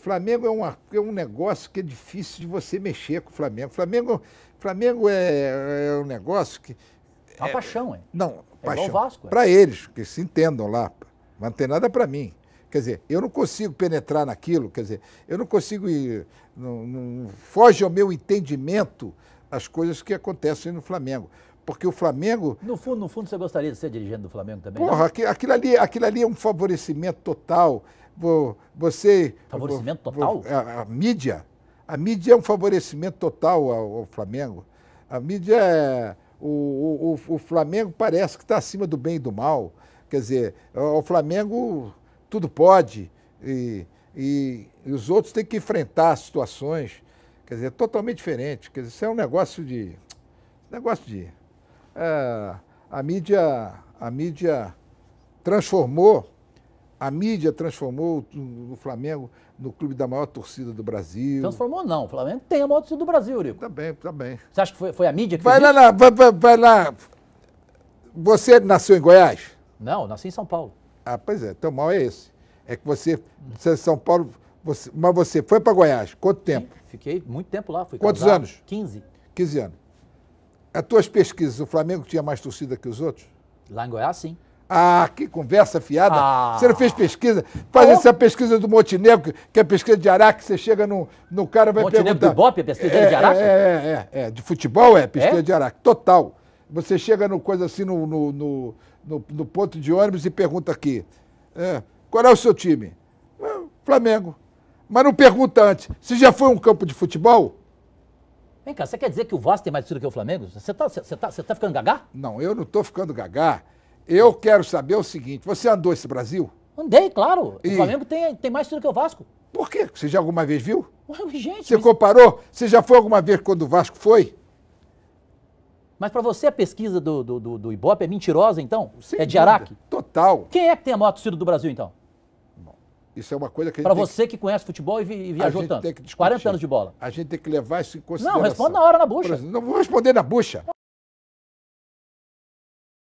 Flamengo é, uma, é um negócio que é difícil de você mexer com o Flamengo. Flamengo, Flamengo é, é um negócio que. É uma é, paixão, é? Não, é paixão. É. Para eles, que se entendam lá. Mas não tem nada para mim. Quer dizer, eu não consigo penetrar naquilo, quer dizer, eu não consigo ir. Não, não, foge ao meu entendimento as coisas que acontecem no Flamengo porque o Flamengo. No fundo, no fundo, você gostaria de ser dirigente do Flamengo também? Porra, né? aquilo, ali, aquilo ali é um favorecimento total. Você. Favorecimento total? A, é, a, mídia. A mídia é um favorecimento total ao, ao Flamengo. A mídia é. O, o, o Flamengo parece que está acima do bem e do mal. Quer dizer, o Flamengo tudo pode. E, e, e, os outros têm que enfrentar situações, quer dizer, é totalmente diferente. Quer dizer, isso é um negócio de. Negócio de é, a mídia, a mídia transformou, a mídia transformou o, Flamengo no clube da maior torcida do Brasil. Transformou não, o Flamengo tem a maior torcida do Brasil, Eurico. Tá bem, tá bem. Você acha que foi, foi a mídia que vai lá, vai, vai, vai lá. Você nasceu em Goiás? Não, nasci em São Paulo. Ah, pois é, então mal é esse. É que você, você é São Paulo, você, mas você foi para Goiás, quanto tempo? Sim, fiquei muito tempo lá. Quantos casado, anos? 15. 15 anos. As tuas pesquisas, o Flamengo tinha mais torcida que os outros? Lá em Goiás, sim. Ah, que conversa fiada. Ah. Você não fez pesquisa? Faz oh. essa pesquisa do Montenegro, que é pesquisa de Araque, você chega no, no cara vai Montenegro perguntar... Montenegro do Ibope, é pesquisa é, de Araque? É, é, é, é, De futebol é pesquisa é? de Araque, total. Você chega no coisa assim, no, no, no, no, no ponto de ônibus e pergunta aqui, é, qual é o seu time? É, Flamengo. Mas não pergunta antes, você já foi um campo de futebol? Vem cá, você quer dizer que o Vasco tem mais torcida que o Flamengo? Você tá, você tá, você tá ficando gagá? Não, eu não tô ficando gagá. Eu quero saber o seguinte: você andou esse Brasil? Andei, claro. E... O Flamengo tem, tem mais torcida que o Vasco. Por quê? Você já alguma vez viu? Ué, gente, você mas... comparou? Você já foi alguma vez quando o Vasco foi? Mas para você a pesquisa do, do, do, do Ibope é mentirosa, então? Sem é de dúvida. Araque? Total. Quem é que tem a maior torcida do Brasil, então? Isso é uma coisa que Para você que... que... conhece futebol e, vi, e viajou tanto. 40 anos de bola. A gente tem que levar isso em consideração. Não, responda na hora na bucha. Exemplo, não vou responder na bucha.